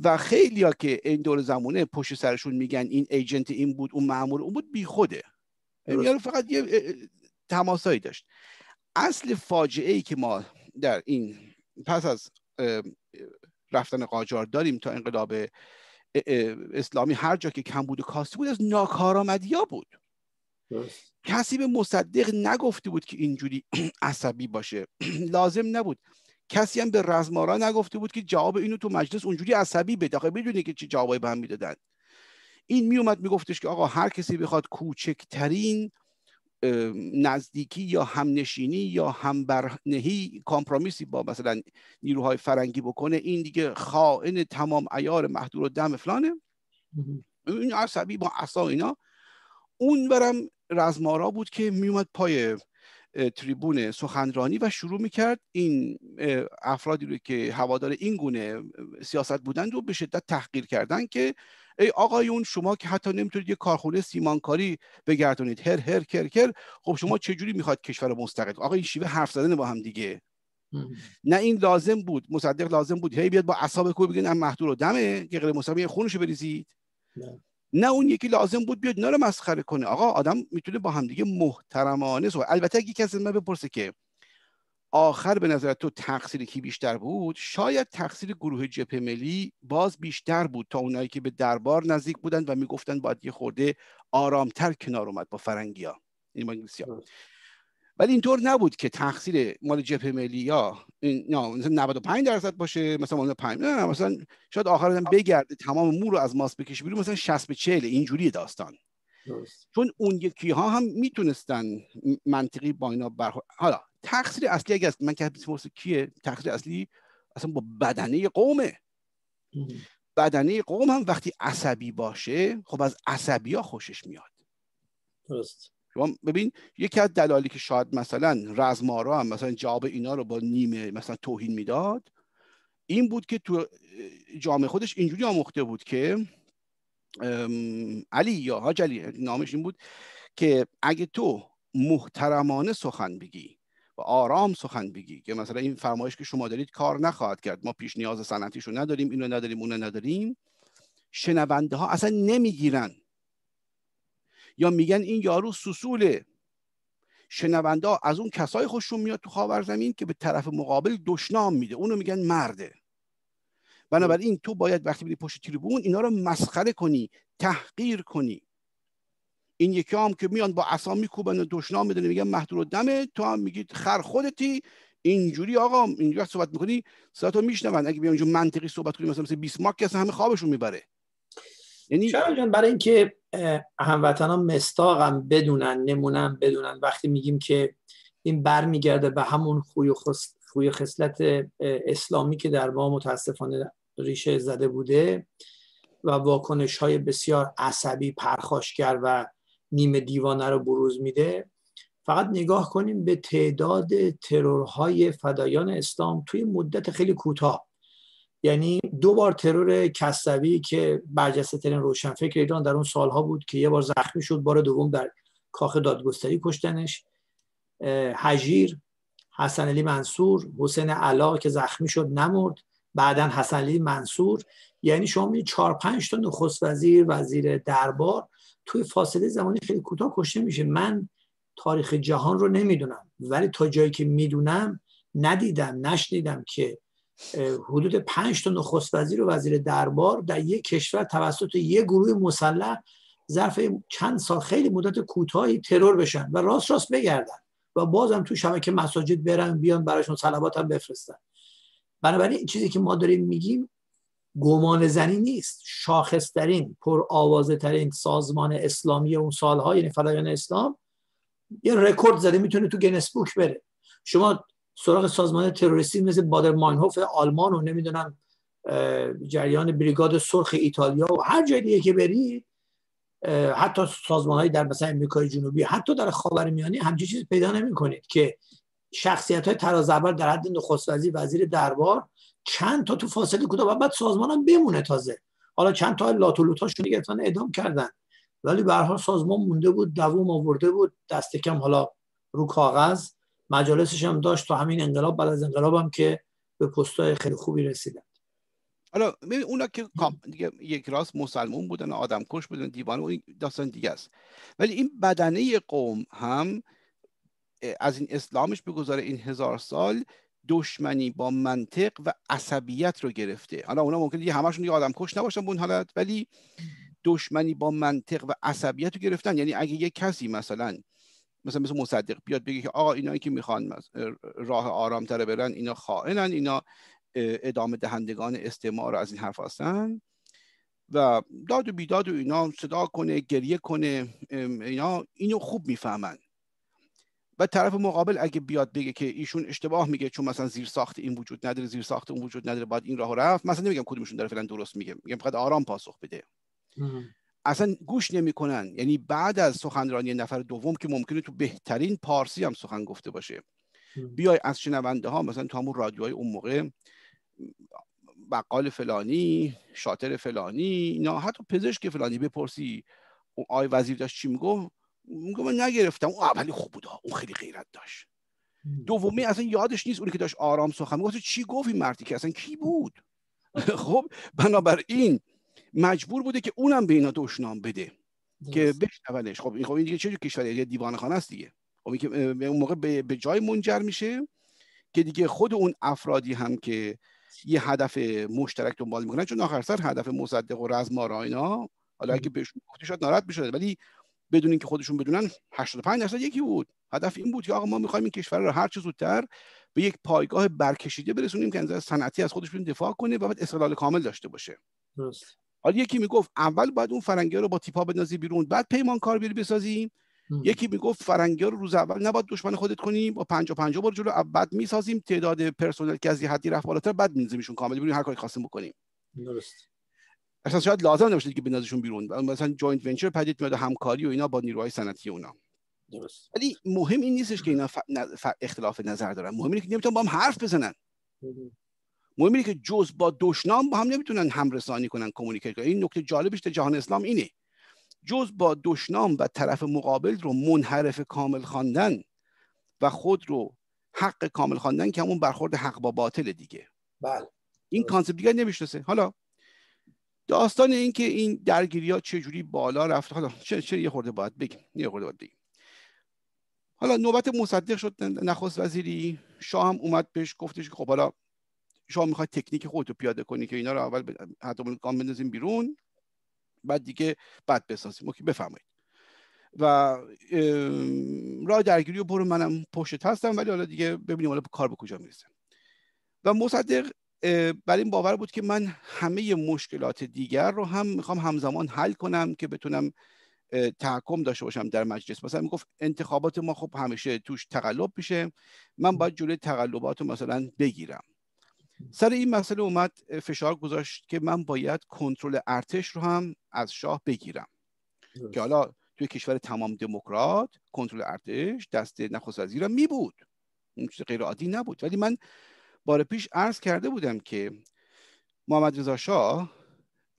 و خیلیا که این دور زمانه پشت سرشون میگن این ایجنت این بود اون مامور اون بود بیخوده یعنی یارو فقط یه تماسایی داشت اصل فاجعه ای که ما در این پس از رفتن قاجار داریم تا انقلاب اسلامی هر جا که کم بود و کاستی بود از ناکارآمدی بود کسی به مصدق نگفته بود که اینجوری عصبی باشه لازم نبود کسی هم به رزمارا نگفته بود که جواب اینو تو مجلس اونجوری عصبی بده آخه بدونی که چه جوابایی به هم میدادن این میومد میگفتش که آقا هر کسی بخواد کوچکترین نزدیکی یا همنشینی یا همبرنهی کامپرومیسی با مثلا نیروهای فرنگی بکنه این دیگه خائن تمام ایار محدور و دم فلانه این عصبی با عصا اینا اون برم رزمارا بود که میومد پای تریبون سخنرانی و شروع میکرد این افرادی رو که هوادار این گونه سیاست بودند رو به شدت تحقیر کردن که ای آقایون شما که حتی نمیتونید یه کارخونه سیمانکاری بگردونید هر هر کر کر خب شما چجوری میخواد کشور مستقل آقا این شیوه حرف زدن با هم دیگه نه این لازم بود مصدق لازم بود هی بیاد با اعصاب کو بگن ام محدود و دمه که غیر خونش خونشو بریزید نه اون یکی لازم بود بیاد اینا رو مسخره کنه آقا آدم میتونه با همدیگه محترمانه صحبت البته اگه کسی من بپرسه که آخر به نظر تو تقصیر کی بیشتر بود شاید تقصیر گروه جپ ملی باز بیشتر بود تا اونایی که به دربار نزدیک بودن و میگفتن باید یه خورده آرامتر کنار اومد با فرنگی‌ها این انگلیسی ولی اینطور نبود که تقصیر مال جبهه ملی یا نه مثلا 95 درصد باشه مثلا مال 5 نه مثلا شاید آخر هم بگرده تمام مو رو از ماس بکشه بیرون مثلا 60 به 40 اینجوری داستان درست. چون اون یکی ها هم میتونستن منطقی با اینا برخورد حالا تقصیر اصلی اگه من که کیه تقصیر اصلی اصلا با بدنه قومه بدنه قوم هم وقتی عصبی باشه خب از عصبی ها خوشش میاد درست شما ببین یکی از دلایلی که شاید مثلا رزمارا هم مثلا جواب اینا رو با نیمه مثلا توهین میداد این بود که تو جامعه خودش اینجوری آموخته بود که علی یا حاج علی نامش این بود که اگه تو محترمانه سخن بگی و آرام سخن بگی که مثلا این فرمایش که شما دارید کار نخواهد کرد ما پیش نیاز صنعتیشو نداریم اینو نداریم اونو نداریم شنونده ها اصلا نمیگیرن یا میگن این یارو سسوله شنونده از اون کسای خوششون میاد تو خاور زمین که به طرف مقابل دشنام میده اونو میگن مرده بنابراین تو باید وقتی بری پشت تریبون اینا رو مسخره کنی تحقیر کنی این یکی هم که میان با عصا میکوبن و دشنام میدن میگن محدود و دمه تو هم میگید خر خودتی اینجوری آقا اینجوری صحبت میکنی صداتو میشنون اگه بیان منطقی صحبت کنی مثلا مثل 20 همه خوابشون میبره یعنی برای اینکه هموطنان مستاقم بدونن نمونن بدونن وقتی میگیم که این برمیگرده به همون خوی و خصلت اسلامی که در ما متاسفانه ریشه زده بوده و واکنش های بسیار عصبی پرخاشگر و نیمه دیوانه رو بروز میده فقط نگاه کنیم به تعداد ترورهای فدایان اسلام توی مدت خیلی کوتاه یعنی دو بار ترور کسوی که برجسته ترین روشنفکر ایران در اون سالها بود که یه بار زخمی شد بار دوم در کاخ دادگستری کشتنش حجیر حسن علی منصور حسین علا که زخمی شد نمرد بعدا حسن علی منصور یعنی شما می چهار پنج تا نخست وزیر وزیر دربار توی فاصله زمانی خیلی کوتاه کشته میشه من تاریخ جهان رو نمیدونم ولی تا جایی که میدونم ندیدم نشنیدم که حدود پنج تا نخست وزیر و وزیر دربار در یک کشور توسط یک گروه مسلح ظرف چند سال خیلی مدت کوتاهی ترور بشن و راست راست بگردن و بازم تو شبکه مساجد برن بیان براشون صلوات هم بفرستن بنابراین چیزی که ما داریم میگیم گمان زنی نیست شاخصترین پر آوازه ترین سازمان اسلامی اون سالها یعنی اسلام یه رکورد زده میتونه تو گنس بوک بره شما سراغ سازمان تروریستی مثل بادر ماینهوف آلمان و نمیدونم جریان بریگاد سرخ ایتالیا و هر جای دیگه که برید حتی سازمان های در مثلا امریکای جنوبی حتی در خاورمیانه همچین چیز پیدا نمی کنید که شخصیت های تراز در حد نخست وزیر وزیر دربار چند تا تو فاصله کوتاه بعد سازمان بمونه تازه حالا چند تا لاتولوتاشون گرفتن اعدام کردن ولی برها سازمان مونده بود دووم آورده بود دست حالا رو کاغذ مجالسش هم داشت تا همین انقلاب بعد از انقلاب هم که به پستای خیلی خوبی رسیدن حالا اونا که دیگه یک راست مسلمون بودن آدم کش بودن دیوان و داستان دیگه است ولی این بدنه قوم هم از این اسلامش بگذاره این هزار سال دشمنی با منطق و عصبیت رو گرفته حالا اونا ممکنه یه همشون یه آدم کش نباشن اون حالت ولی دشمنی با منطق و عصبیت رو گرفتن یعنی اگه یه کسی مثلا مثلا مثل مصدق بیاد بگه که آقا اینایی که میخوان راه تره برن اینا خائنن اینا ادامه دهندگان استعمار از این حرف هستن و داد و بیداد و اینا صدا کنه گریه کنه اینا اینو خوب میفهمن و طرف مقابل اگه بیاد بگه که ایشون اشتباه میگه چون مثلا زیر ساخت این وجود نداره زیر ساخت اون وجود نداره باید این راه رفت مثلا نمیگم کدومشون داره فعلا درست میگه میگم فقط آرام پاسخ بده اصلا گوش نمیکنن یعنی بعد از سخنرانی نفر دوم که ممکنه تو بهترین پارسی هم سخن گفته باشه بیای از شنونده ها مثلا تو همون رادیوهای اون موقع بقال فلانی شاطر فلانی اینا حتی پزشک فلانی بپرسی اون آی وزیر داشت چی میگفت میگم من نگرفتم اون اولی خوب بود اون خیلی غیرت داشت دومی اصلا یادش نیست اونی که داشت آرام سخن میگفت چی گفت این مردی که اصلا کی بود خب بنابراین مجبور بوده که اونم به اینا دشنام بده که بشنونش خب این خب این دیگه چه کشوری یه دیوانه خانه است دیگه خب که به اون موقع به جای منجر میشه که دیگه خود اون افرادی هم که یه هدف مشترک دنبال میکنن چون آخر سر هدف مصدق و رزمارا اینا حالا اگه بهشون گفته ناراحت میشد ولی بدون اینکه خودشون بدونن 85 درصد یکی بود هدف این بود که آقا ما میخوایم این کشور رو هر چه زودتر به یک پایگاه برکشیده برسونیم که از صنعتی از خودشون دفاع کنه و بعد استقلال کامل داشته باشه حالا یکی میگفت اول باید اون فرنگی رو با تیپا بندازی بیرون بعد پیمان کار بیری بسازیم یکی میگفت فرنگی رو روز اول نباید دشمن خودت کنی با 50 50 بار جلو بعد میسازیم تعداد پرسنل که از یه حدی رفت بالاتر بعد می‌ذیمشون کامل بیرون هر کاری خواستیم بکنیم درست اصلا شاید لازم نباشه که بندازشون بیرون مثلا جوینت ونچر پدید میاد همکاری و اینا با نیروهای صنعتی اونا درست ولی مهم این نیستش که اینا ف... ف... اختلاف نظر دارن مهم اینه که نمیتون با هم حرف بزنن مهم اینه که جز با دشنام با هم نمیتونن همرسانی کنن کمونیکیت کنن این نکته جالبش در جهان اسلام اینه جز با دشنام و طرف مقابل رو منحرف کامل خواندن و خود رو حق کامل خواندن که همون برخورد حق با باطل دیگه بله این کانسپت دیگه نمیشناسه حالا داستان این که این درگیری ها چه جوری بالا رفت حالا چه, چه یه خورده باید بگیم یه خورده باید حالا نوبت مصدق شد نخست وزیری شاه هم اومد بهش گفتش خب حالا شما میخواد تکنیک خودتو رو پیاده کنی که اینا رو اول حتی گام بندازیم بیرون بعد دیگه بعد بسازیم اوکی بفهمید و راه درگیری و برو منم پشت هستم ولی حالا دیگه ببینیم حالا کار به کجا میرسه و مصدق بر این باور بود که من همه مشکلات دیگر رو هم میخوام همزمان حل کنم که بتونم تحکم داشته باشم در مجلس مثلا میگفت انتخابات ما خب همیشه توش تقلب میشه من باید جلوی تقلبات رو مثلا بگیرم سر این مسئله اومد فشار گذاشت که من باید کنترل ارتش رو هم از شاه بگیرم که حالا توی کشور تمام دموکرات کنترل ارتش دست نخست وزیرم می بود اون چیز غیر عادی نبود ولی من بار پیش عرض کرده بودم که محمد رضا شاه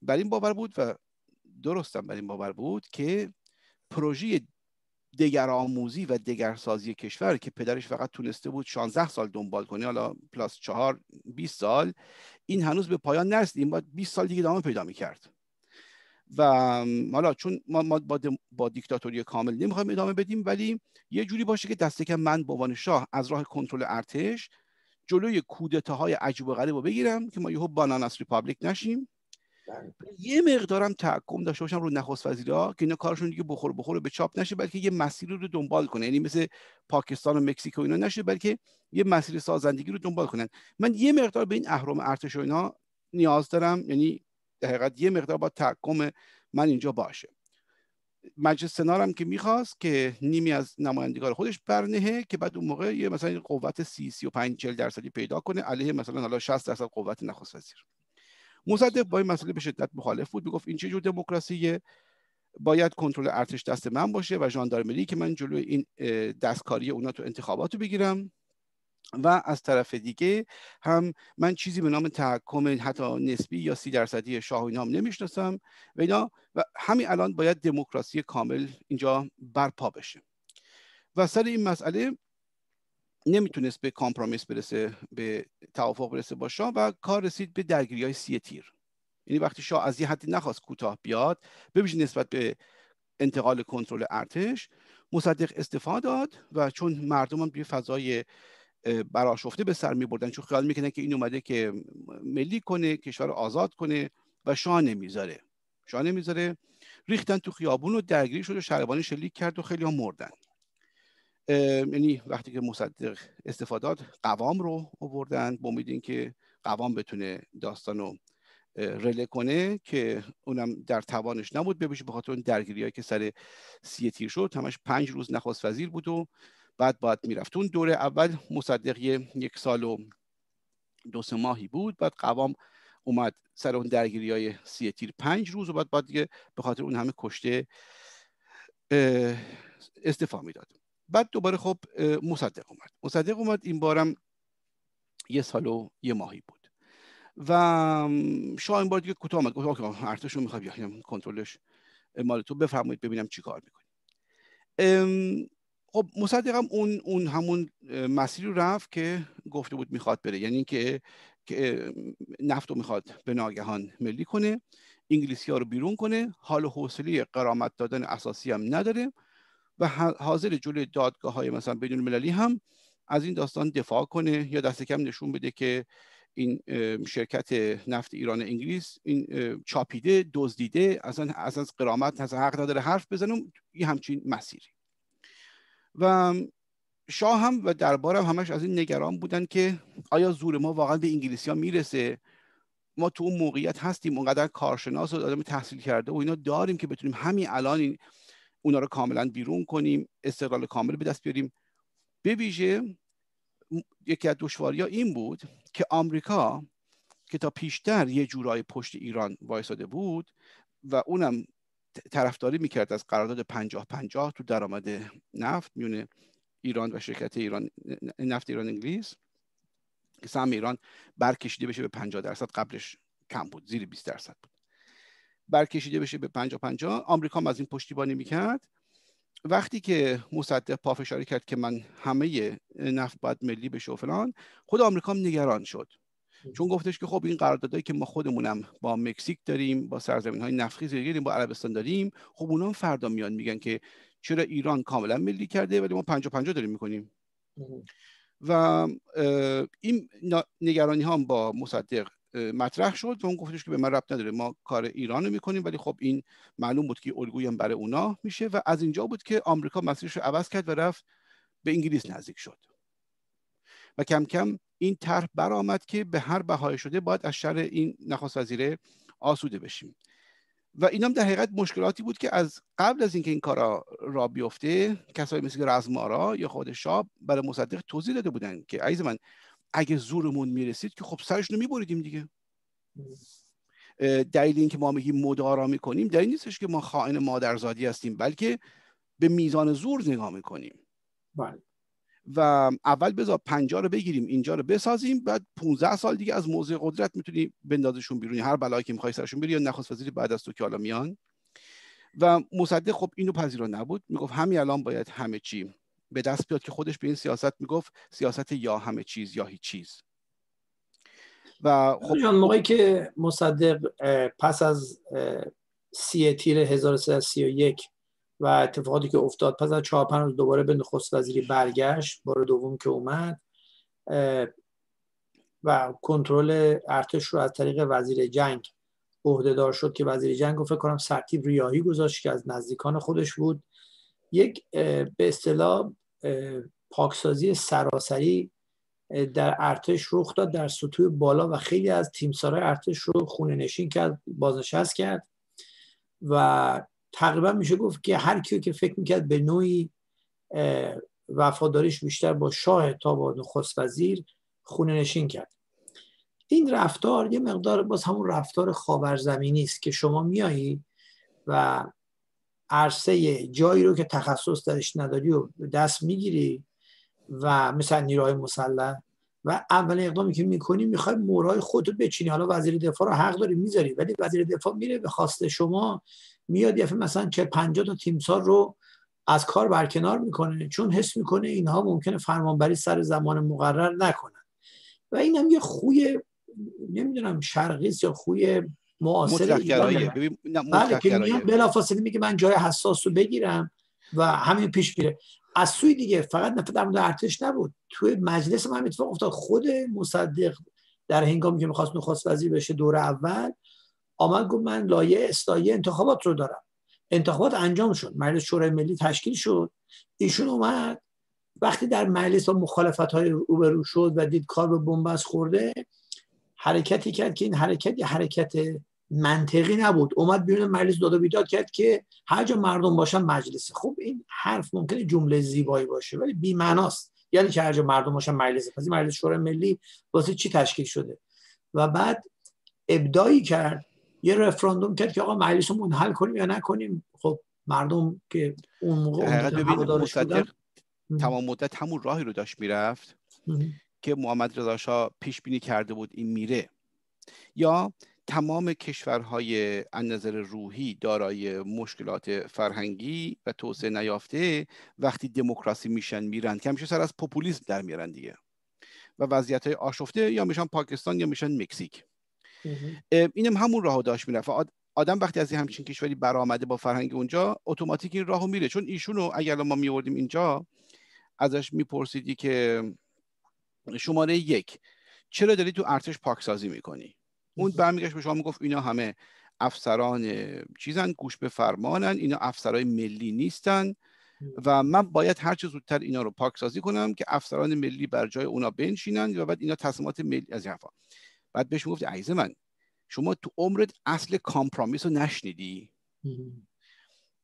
بر این باور بود و درستم بر این باور بود که پروژه دگر آموزی و دگرسازی کشور که پدرش فقط تونسته بود 16 سال دنبال کنه حالا پلاس 4 20 سال این هنوز به پایان نرسید این باید 20 سال دیگه ادامه پیدا میکرد و حالا چون ما, با, با دیکتاتوری کامل نمیخوایم ادامه بدیم ولی یه جوری باشه که دسته که من بابان شاه از راه کنترل ارتش جلوی کودتاهای عجیب و غریب رو بگیرم که ما یهو باناناس ریپابلیک نشیم یه مقدارم تحکم داشته باشم رو نخست وزیرا که اینا کارشون دیگه بخور بخور به چاپ نشه بلکه یه مسیر رو دنبال کنه یعنی مثل پاکستان و مکزیک و اینا نشه بلکه یه مسیر سازندگی رو دنبال کنن من یه مقدار به این اهرام ارتش و اینا نیاز دارم یعنی در حقیقت یه مقدار با تحکم من اینجا باشه مجلس هم که میخواست که نیمی از نمایندگان خودش برنهه که بعد اون موقع یه مثلا قوت 30 35 40 درصدی پیدا کنه علیه مثلا حالا 60 درصد قوت نخست وزیر مصدق با این مسئله به شدت مخالف بود میگفت این چه جور دموکراسیه باید کنترل ارتش دست من باشه و ژاندارمری که من جلوی این دستکاری اونا تو انتخاباتو بگیرم و از طرف دیگه هم من چیزی به نام تحکم حتی نسبی یا سی درصدی شاه و اینا نمیشناسم و اینا و همین الان باید دموکراسی کامل اینجا برپا بشه و سر این مسئله نمیتونست به کامپرومیس برسه به توافق برسه با شاه و کار رسید به درگیری های سی تیر یعنی وقتی شاه از یه حدی نخواست کوتاه بیاد ببینید نسبت به انتقال کنترل ارتش مصدق استفاده داد و چون هم به فضای براشفته به سر میبردن چون خیال میکنن که این اومده که ملی کنه کشور آزاد کنه و شاه نمیذاره شاه نمیذاره ریختن تو خیابون و درگیری شد و شربانی شلیک کرد و خیلی مردن یعنی وقتی که مصدق استفادات قوام رو آوردن با امید اینکه قوام بتونه داستان رو رله کنه که اونم در توانش نبود ببیشه بخاطر اون درگیری که سر سی تیر شد همش پنج روز نخواست وزیر بود و بعد باید میرفت اون دوره اول مصدق یک سال و دو سه ماهی بود بعد قوام اومد سر اون درگیری های سی تیر پنج روز و بعد باید دیگه به خاطر اون همه کشته استفا میداد بعد دوباره خب مصدق اومد مصدق اومد این بارم یه سال و یه ماهی بود و شاه این بار دیگه کوتاه اومد گفت آقا ارتش میخواد کنترلش مال تو بفرمایید ببینم چی کار میکنی خب مصدقم اون اون همون مسیر رو رفت که گفته بود میخواد بره یعنی اینکه که نفت رو میخواد به ناگهان ملی کنه انگلیسی ها رو بیرون کنه حال و حوصله قرامت دادن اساسی هم نداره و حاضر جلوی دادگاه های مثلا بدون المللی هم از این داستان دفاع کنه یا دست کم نشون بده که این شرکت نفت ایران انگلیس این چاپیده دزدیده اصلا از از قرامت از حق نداره حرف بزنم یه همچین مسیری و شاه هم و دربار هم همش از این نگران بودن که آیا زور ما واقعا به انگلیسی ها میرسه ما تو اون موقعیت هستیم اونقدر کارشناس و آدم تحصیل کرده و اینا داریم که بتونیم همین الان این اونا رو کاملا بیرون کنیم استقلال کامل به دست بیاریم به ویژه یکی از دشواری این بود که آمریکا که تا پیشتر یه جورای پشت ایران وایساده بود و اونم طرفداری میکرد از قرارداد پنجاه پنجاه تو درآمد نفت میونه ایران و شرکت ایران نفت ایران انگلیس که سهم ایران برکشیده بشه به 50 درصد قبلش کم بود زیر 20 درصد بود برکشیده بشه به 50 پنجا. آمریکا هم از این پشتیبانی میکرد وقتی که مصدق پافشاری کرد که من همه نفت باید ملی بشه و فلان خود آمریکا هم نگران شد چون گفتش که خب این قراردادهایی که ما خودمونم با مکزیک داریم با سرزمین های نفخی داریم با عربستان داریم خب اونا فردا میان میگن که چرا ایران کاملا ملی کرده ولی ما پنجا پنجا داریم میکنیم و این نگرانی هم با مصدق مطرح شد و اون گفتش که به من ربط نداره ما کار ایران رو میکنیم ولی خب این معلوم بود که الگویی هم برای اونا میشه و از اینجا بود که آمریکا مسیرش رو عوض کرد و رفت به انگلیس نزدیک شد و کم کم این طرح برآمد که به هر بهای شده باید از شر این نخست وزیر آسوده بشیم و این هم در حقیقت مشکلاتی بود که از قبل از اینکه این کارا را بیفته کسایی مثل رزمارا یا خود شاب برای مصدق توضیح داده بودن که عیز من اگه زورمون میرسید که خب سرشون رو میبریدیم دیگه دلیل اینکه ما میگیم مدارا میکنیم دلیل نیستش که ما خائن مادرزادی هستیم بلکه به میزان زور نگاه میکنیم بله. و اول بذار پنجا رو بگیریم اینجا رو بسازیم بعد 15 سال دیگه از موضع قدرت میتونی بندازشون بیرون هر بلایی که میخوای سرشون بری یا نخست وزیر بعد از تو که حالا میان و مصدق خب اینو پذیرا نبود میگفت همین الان باید همه چی به دست بیاد که خودش به این سیاست میگفت سیاست یا همه چیز یا هیچ چیز و خب جان موقعی که مصدق پس از سی تیر 1331 و اتفاقاتی که افتاد پس از چهار پنج روز دوباره به نخست وزیری برگشت بار دوم که اومد و کنترل ارتش رو از طریق وزیر جنگ عهدهدار شد که وزیر جنگ رو فکر کنم سرتیب ریاهی گذاشت که از نزدیکان خودش بود یک به اصطلاح پاکسازی سراسری در ارتش رخ داد در سطوح بالا و خیلی از تیمسارهای ارتش رو خونه نشین کرد بازنشست کرد و تقریبا میشه گفت که هر کیو که فکر میکرد به نوعی وفاداریش بیشتر با شاه تا با نخست وزیر خونه نشین کرد این رفتار یه مقدار باز همون رفتار خاورزمینی است که شما میایی و عرصه جایی رو که تخصص درش نداری و دست میگیری و مثل نیروهای مسلح و اول اقدامی که میکنی میخوای مورای خود رو بچینی حالا وزیر دفاع رو حق داری میذاری ولی وزیر دفاع میره به خواست شما میاد یه مثلا چه 50 تا تیمسار رو از کار برکنار میکنه چون حس میکنه اینها ممکنه فرمانبری سر زمان مقرر نکنن و این هم یه خوی نمیدونم شرقیز یا خوی معاصر ایران بله که بلافاصله میگه من جای حساس رو بگیرم و همین پیش میره از سوی دیگه فقط نفر در مورد ارتش نبود توی مجلس هم اتفاق افتاد خود مصدق در هنگامی که میخواست نخواست وزیر بشه دور اول آمد گفت من لایه استایی انتخابات رو دارم انتخابات انجام شد مجلس شورای ملی تشکیل شد ایشون اومد وقتی در مجلس با مخالفت های اوبرو شد و دید کار به بنبست خورده حرکتی کرد که این حرکت یه حرکت منطقی نبود اومد بیرون مجلس و بیداد کرد که هر جا مردم باشن مجلسه خب این حرف ممکنه جمله زیبایی باشه ولی بی بی‌معناست یعنی که هر جا مردم باشن مجلسه پس مجلس شورای ملی واسه چی تشکیل شده و بعد ابدایی کرد یه رفراندوم کرد که آقا مجلس رو منحل کنیم یا نکنیم خب مردم که اون موقع تمام مدت همون راهی رو داشت میرفت که محمد رضا شاه پیش بینی کرده بود این میره یا تمام کشورهای از نظر روحی دارای مشکلات فرهنگی و توسعه نیافته وقتی دموکراسی میشن میرن که همیشه سر از پوپولیسم در میرن دیگه و وضعیت آشفته یا میشن پاکستان یا میشن مکزیک اینم همون راهو داشت میرفت آدم وقتی از این همچین کشوری برآمده با فرهنگ اونجا اتوماتیک این راهو میره چون ایشونو اگر ما میوردیم اینجا ازش میپرسیدی که شماره یک چرا داری تو ارتش پاکسازی میکنی اون برمیگشت به شما میگفت اینا همه افسران چیزن گوش به فرمانن اینا افسرهای ملی نیستن و من باید هر چه زودتر اینا رو پاک سازی کنم که افسران ملی بر جای اونا بنشینن و بعد اینا تصمیمات ملی از حرفا بعد بهش گفت عیز من شما تو عمرت اصل کامپرامیس رو نشنیدی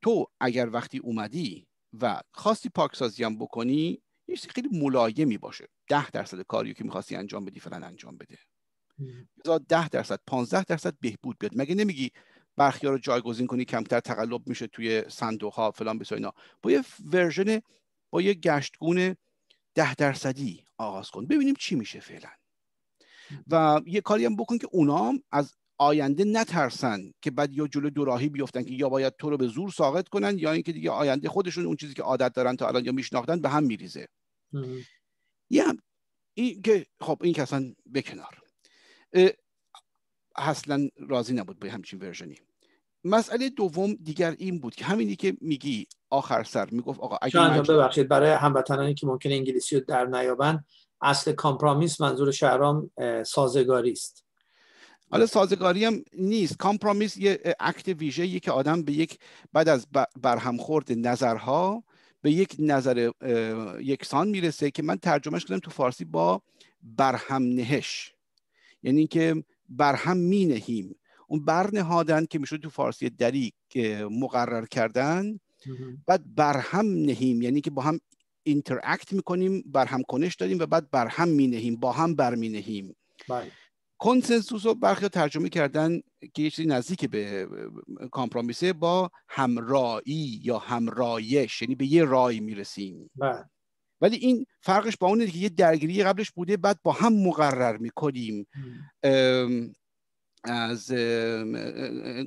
تو اگر وقتی اومدی و خواستی پاکسازی هم بکنی یه خیلی ملایمی باشه ده درصد کاریو که میخواستی انجام بدی فلان انجام بده بذار 10 درصد 15 درصد بهبود بیاد مگه نمیگی برخی رو جایگزین کنی کمتر تقلب میشه توی صندوق ها فلان بسا اینا با یه ورژن با یه گشتگون 10 درصدی آغاز کن ببینیم چی میشه فعلا و یه کاری هم بکن که اونام از آینده نترسن که بعد یا جلو دوراهی بیفتن که یا باید تو رو به زور ساقط کنن یا اینکه دیگه آینده خودشون اون چیزی که عادت دارن تا الان یا میشناختن به هم میریزه یه این که خب این کسان بکنار اصلا راضی نبود به همچین ورژنی مسئله دوم دیگر این بود که همینی که میگی آخر سر میگفت آقا اگه مجد... ببخشید برای هموطنانی که ممکن انگلیسی رو در نیابن اصل کامپرامیس منظور شهرام سازگاری است حالا سازگاری هم نیست کامپرامیس یه اکت ویژه که آدم به یک بعد از برهم خورد نظرها به یک نظر یکسان میرسه که من ترجمهش کردم تو فارسی با برهم نهش یعنی اینکه بر هم می نهیم اون برنهادن که میشه تو فارسی دریک مقرر کردن بعد برهم نهیم یعنی که با هم اینتراکت میکنیم برهم کنش داریم و بعد برهم می نهیم با هم بر می بله. کنسنسوس رو برخی ترجمه کردن که یه چیزی نزدیک به کامپرامیسه با همرایی یا همرایش یعنی به یه رای میرسیم بله ولی این فرقش با اونه که یه درگیری قبلش بوده بعد با هم مقرر میکنیم از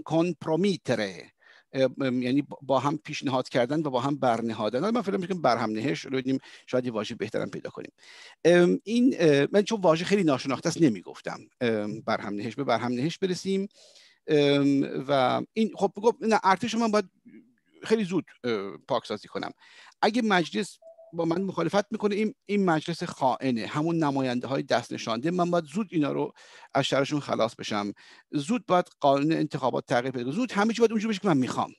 کنپرومیتره یعنی با هم پیشنهاد کردن و با هم برنهادن من فعلا میگم برهم نهش رو شاید یه واژه بهترم پیدا کنیم این من چون واژه خیلی ناشناخته است نمیگفتم برهم نهش به برهم نهش برسیم و این خب نه ارتش من باید خیلی زود پاکسازی کنم اگه مجلس با من مخالفت میکنه این این مجلس خائنه همون نماینده های دست نشانده من باید زود اینا رو از شرشون خلاص بشم زود باید قانون انتخابات تغییر بده زود همه چی باید اونجوری بشه که من میخوام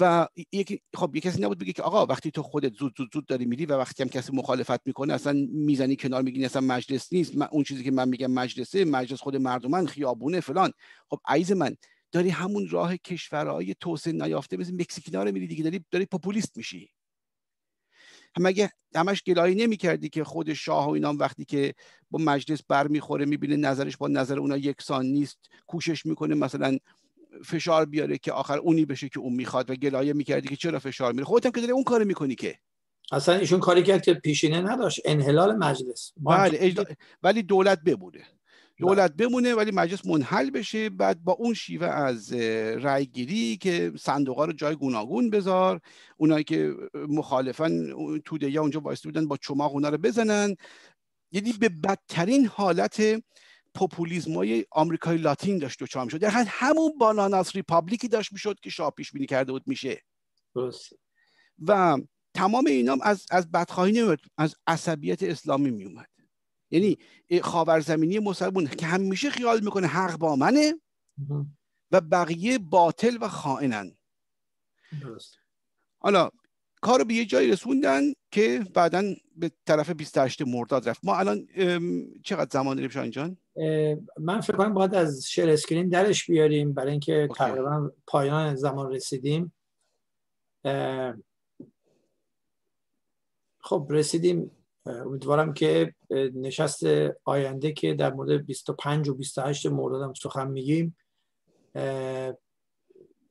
و یکی خب یک کسی نبود بگه که آقا وقتی تو خودت زود زود زود داری میری و وقتی هم کسی مخالفت میکنه اصلا میزنی کنار میگی اصلا مجلس نیست من اون چیزی که من میگم مجلسه مجلس خود مردمان خیابونه فلان خب عیز من داری همون راه کشورهای توسعه نیافته مثل مکزیکینا رو میری دیگه داری داری پاپولیست میشی مگه همش گلایی نمی کردی که خود شاه و اینا وقتی که با مجلس برمیخوره بینه نظرش با نظر اونا یکسان نیست کوشش میکنه مثلا فشار بیاره که آخر اونی بشه که اون میخواد و گلایه میکردی که چرا فشار میره خودت هم که داری اون کار میکنی که اصلا ایشون کاری کرد که پیشینه نداشت انحلال مجلس بله ولی دولت ببوده دولت بله. بمونه ولی مجلس منحل بشه بعد با اون شیوه از رای گیری که صندوق رو جای گوناگون بذار اونایی که مخالفن توده یا اونجا وایسته بودن با چماق اونا رو بزنن یعنی به بدترین حالت پوپولیزم های آمریکای لاتین داشت دچار میشد در حد همون باناناس ریپابلیکی داشت میشد که شاه پیش بینی کرده بود میشه و تمام اینام از از بدخواهی نمیاد از عصبیت اسلامی میومد یعنی خاورزمینی مسلمون که همیشه خیال میکنه حق با منه و بقیه باطل و خائنن حالا کار به یه جایی رسوندن که بعدا به طرف 28 مرداد رفت ما الان چقدر زمان داریم شاین جان من فکر کنم باید از شعر اسکرین درش بیاریم برای اینکه تقریبا پایان زمان رسیدیم خب رسیدیم امیدوارم که نشست آینده که در مورد 25 و 28 هم سخن میگیم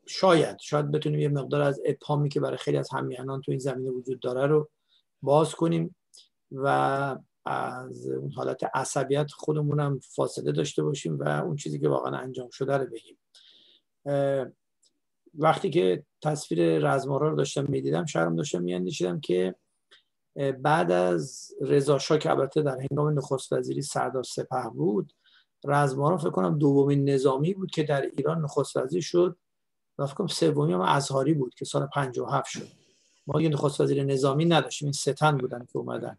شاید شاید بتونیم یه مقدار از اپامی که برای خیلی از همیهنان تو این زمینه وجود داره رو باز کنیم و از اون حالت عصبیت خودمون هم فاصله داشته باشیم و اون چیزی که واقعا انجام شده رو بگیم وقتی که تصویر رزمارا رو داشتم میدیدم شرم داشتم میاندیشیدم که بعد از رضا شاه که البته در هنگام نخست وزیری سردار سپه بود رزماران فکر کنم دومین نظامی بود که در ایران نخست وزیر شد و فکر کنم سومی هم ازهاری بود که سال 57 شد ما یه نخست وزیر نظامی نداشتیم این ستن بودن که اومدن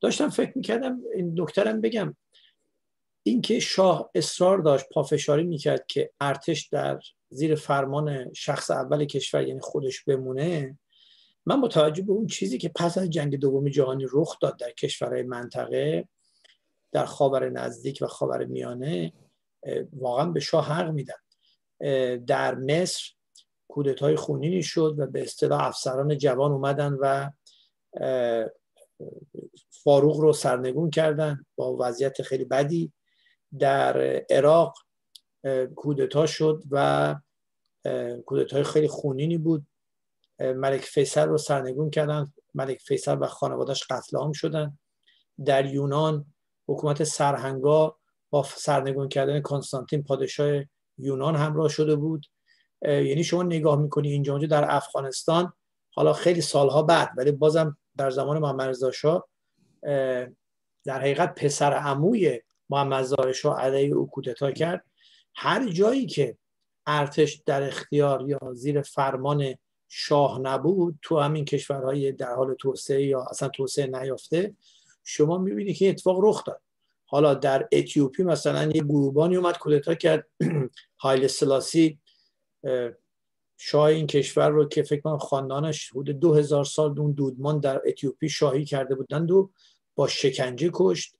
داشتم فکر میکردم این دکترم بگم اینکه شاه اصرار داشت پافشاری میکرد که ارتش در زیر فرمان شخص اول کشور یعنی خودش بمونه من متوجه به اون چیزی که پس از جنگ دوم جهانی رخ داد در کشورهای منطقه در خاور نزدیک و خاور میانه واقعا به شاه حق میدن در مصر کودتای خونینی شد و به اصطلاح افسران جوان اومدن و فاروق رو سرنگون کردن با وضعیت خیلی بدی در عراق کودتا شد و کودتای خیلی خونینی بود ملک فیصل رو سرنگون کردن ملک فیصل و خانوادش قتل عام شدن در یونان حکومت سرهنگا با سرنگون کردن کنستانتین پادشاه یونان همراه شده بود یعنی شما نگاه میکنی اینجا اونجا در افغانستان حالا خیلی سالها بعد ولی بازم در زمان محمد در حقیقت پسر عموی محمد رضا شاه علیه او کرد هر جایی که ارتش در اختیار یا زیر فرمان شاه نبود تو همین کشورهای در حال توسعه یا اصلا توسعه نیافته شما میبینید که اتفاق رخ داد حالا در اتیوپی مثلا یه گروبانی اومد کودتا کرد هایل سلاسی شاه این کشور رو که فکر کنم خاندانش حدود دو هزار سال اون دودمان در اتیوپی شاهی کرده بودند و با شکنجه کشت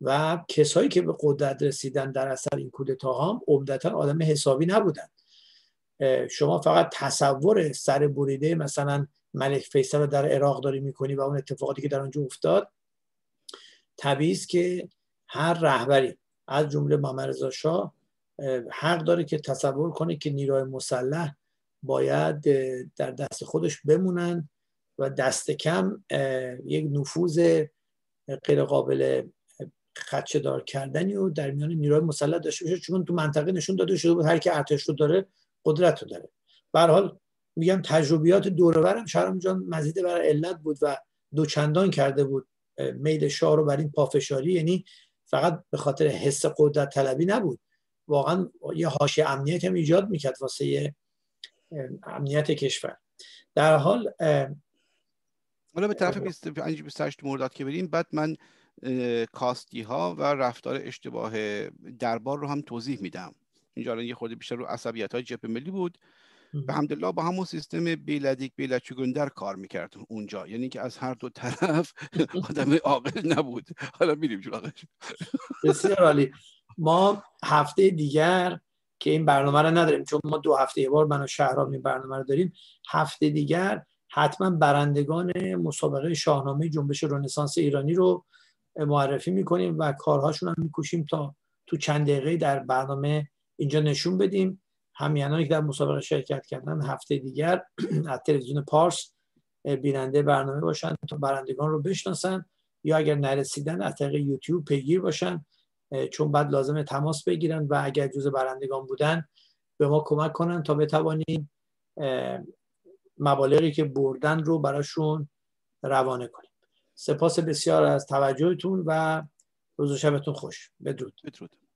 و کسایی که به قدرت رسیدن در اثر این کودتا هم عمدتا آدم حسابی نبودن شما فقط تصور سر بریده مثلا ملک فیصل رو در عراق داری میکنی و اون اتفاقاتی که در اونجا افتاد طبیعی است که هر رهبری از جمله محمد رضا شاه حق داره که تصور کنه که نیروهای مسلح باید در دست خودش بمونن و دست کم یک نفوذ غیر قابل خدشه دار کردنی و در میان نیروهای مسلح داشته باشه چون تو منطقه نشون داده شده بود هر کی ارتش رو داره قدرت رو داره به حال میگم تجربیات دورورم شهرام جان مزید بر علت بود و دوچندان کرده بود میل شاه رو بر این پافشاری یعنی فقط به خاطر حس قدرت طلبی نبود واقعا یه حاشیه امنیت هم ایجاد میکرد واسه امنیت کشور در حال حالا به طرف 28 مرداد که بریم بعد من کاستی ها و رفتار اشتباه دربار رو هم توضیح میدم اینجا الان یه خورده بیشتر رو عصبیت های جبه ملی بود به همدلله با همون سیستم بیلدیک در کار میکرد اونجا یعنی که از هر دو طرف آدم عاقل نبود حالا میریم بسیار عالی ما هفته دیگر که این برنامه رو نداریم چون ما دو هفته بار من و شهرام این برنامه رو داریم هفته دیگر حتما برندگان مسابقه شاهنامه جنبش رنسانس ایرانی رو معرفی میکنیم و کارهاشون هم میکوشیم تا تو چند دقیقه در برنامه اینجا نشون بدیم همینانی که در مسابقه شرکت کردن هفته دیگر از تلویزیون پارس بیننده برنامه باشن تا برندگان رو بشناسن یا اگر نرسیدن از طریق یوتیوب پیگیر باشن چون بعد لازم تماس بگیرن و اگر جزء برندگان بودن به ما کمک کنن تا بتوانیم مبالغی که بردن رو براشون روانه کنیم سپاس بسیار از توجهتون و روز شبتون خوش بدرود بدرود